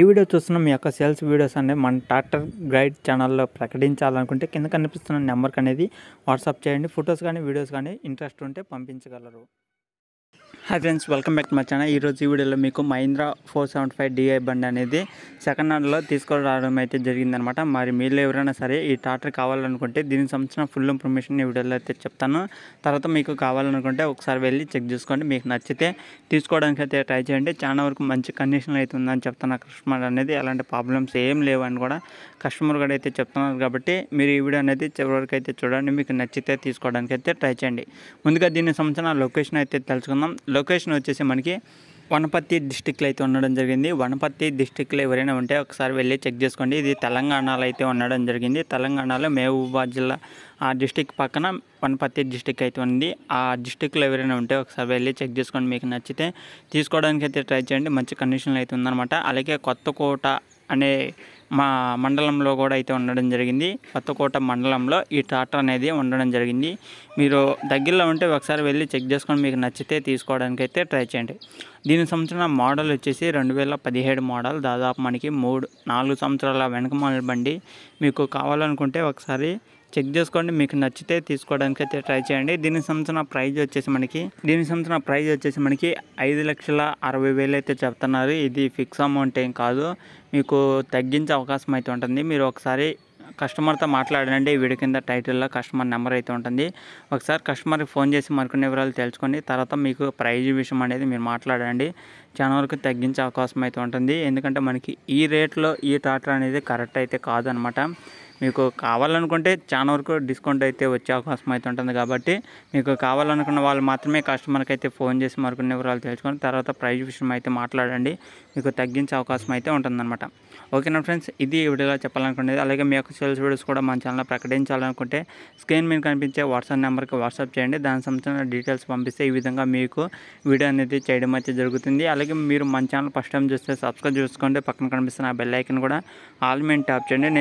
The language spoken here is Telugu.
ఈ వీడియో చూస్తున్న మీ యొక్క సేల్స్ వీడియోస్ అనేవి మన ట్రాక్టర్ గైడ్ ఛానల్లో ప్రకటించాలనుకుంటే కింద కనిపిస్తున్న నెంబర్కి అనేది వాట్సాప్ చేయండి ఫొటోస్ కానీ వీడియోస్ కానీ ఇంట్రెస్ట్ ఉంటే పంపించగలరు hi friends welcome back to my channel ఈరోజు ఈ వీడియోలో మీకు Mahindra four seventy five DI బండి అనేది సెకండ్ హ్యాండ్లో తీసుకురావడం అయితే జరిగిందనమాట మరి మీరు ఎవరైనా సరే ఈ ట్రాక్టర్ కావాలనుకుంటే దీనికి సంబంధించిన ఫుల్ ఇన్ఫర్మేషన్ ఈ వీడియోలో అయితే చెప్తాను తర్వాత మీకు కావాలనుకుంటే ఒకసారి వెళ్ళి చెక్ చేసుకోండి మీకు నచ్చితే తీసుకోవడానికి అయితే ట్రై చేయండి చాలా వరకు మంచి కండిషన్లో అయితే ఉందని ఆ కస్టమర్ అనేది ఎలాంటి ప్రాబ్లమ్స్ ఏం లేవని కూడా కస్టమర్ కూడా అయితే చెప్తున్నారు కాబట్టి మీరు ఈ వీడియో అనేది చివరికి అయితే చూడండి మీకు నచ్చితే తీసుకోవడానికి అయితే ట్రై చేయండి ముందుగా దీనికి సంబంధించిన లొకేషన్ అయితే తెలుసుకుందాం లొకేషన్ వచ్చేసి మనకి వనపర్తి డిస్టిక్లో అయితే ఉండడం జరిగింది వనపర్తి డిస్టిక్లో ఎవరైనా ఉంటే ఒకసారి వెళ్ళి చెక్ చేసుకోండి ఇది తెలంగాణలో అయితే ఉండడం జరిగింది తెలంగాణలో మహబూబాద్ జిల్లా ఆ డిస్టిక్ పక్కన వనపర్తి డిస్టిక్ అయితే ఉంది ఆ డిస్టిక్లో ఎవరైనా ఉంటే ఒకసారి వెళ్ళి చెక్ చేసుకోండి మీకు నచ్చితే తీసుకోవడానికి అయితే ట్రై చేయండి మంచి కండిషన్లో అయితే ఉందన్నమాట అలాగే కొత్త కోట అనే మా మండలంలో కూడా అయితే ఉండడం జరిగింది కొత్తకోట మండలంలో ఈ ట్రాక్టర్ అనేది ఉండడం జరిగింది మీరు దగ్గరలో ఉంటే ఒకసారి వెళ్ళి చెక్ చేసుకొని మీకు నచ్చితే తీసుకోవడానికి అయితే ట్రై చేయండి దీని సంవత్సరం మోడల్ వచ్చేసి రెండు వేల పదిహేడు మోడల్ దాదాపు మనకి మూడు నాలుగు సంవత్సరాల వెనక మోడల్ బండి మీకు కావాలనుకుంటే ఒకసారి చెక్ చేసుకోండి మీకు నచ్చితే తీసుకోవడానికి అయితే ట్రై చేయండి దీనికి సంబంధించిన ప్రైజ్ వచ్చేసి మనకి దీనికి సంబంధించిన ప్రైజ్ వచ్చేసి మనకి ఐదు లక్షల అరవై వేలు అయితే చెప్తున్నారు ఇది ఫిక్స్ అమౌంట్ ఏం కాదు మీకు తగ్గించే అవకాశం అయితే ఉంటుంది మీరు ఒకసారి కస్టమర్తో మాట్లాడండి వీడి కింద టైటిల్లో కస్టమర్ నెంబర్ అయితే ఉంటుంది ఒకసారి కస్టమర్కి ఫోన్ చేసి మరికొన్ని వివరాలు తెలుసుకోండి తర్వాత మీకు ప్రైజ్ విషయం అనేది మీరు మాట్లాడండి చాలా వరకు తగ్గించే అవకాశం అయితే ఉంటుంది ఎందుకంటే మనకి ఈ రేట్లో ఈ టాటర్ అనేది కరెక్ట్ అయితే కాదనమాట మీకు కావాలనుకుంటే చాలా వరకు డిస్కౌంట్ అయితే వచ్చే అవకాశం అయితే ఉంటుంది కాబట్టి మీకు కావాలనుకున్న వాళ్ళు మాత్రమే కస్టమర్కి అయితే ఫోన్ చేసి మరికొన్ని వివరాలు తెలుసుకొని తర్వాత ప్రైజ్ విషయం అయితే మాట్లాడండి మీకు తగ్గించే అవకాశం అయితే ఉంటుందన్నమాట ఓకేనా ఫ్రెండ్స్ ఇది వీడియోలో చెప్పాలనుకునేది అలాగే మీ యొక్క సేల్స్ వీడియోస్ కూడా మన ఛానల్లో ప్రకటించాలనుకుంటే స్క్రీన్ మీద కనిపించే వాట్సాప్ నెంబర్కి వాట్సాప్ చేయండి దానికి సంబంధించిన డీటెయిల్స్ పంపిస్తే ఈ విధంగా మీకు వీడియో అనేది చేయడం అయితే జరుగుతుంది అలాగే మీరు మన ఛానల్ ఫస్ట్ టైం చూస్తే సబ్స్క్రైబ్ చేసుకోండి పక్కన కనిపిస్తున్న బెల్ ఐకన్ కూడా ఆల్ ట్యాప్ చేయండి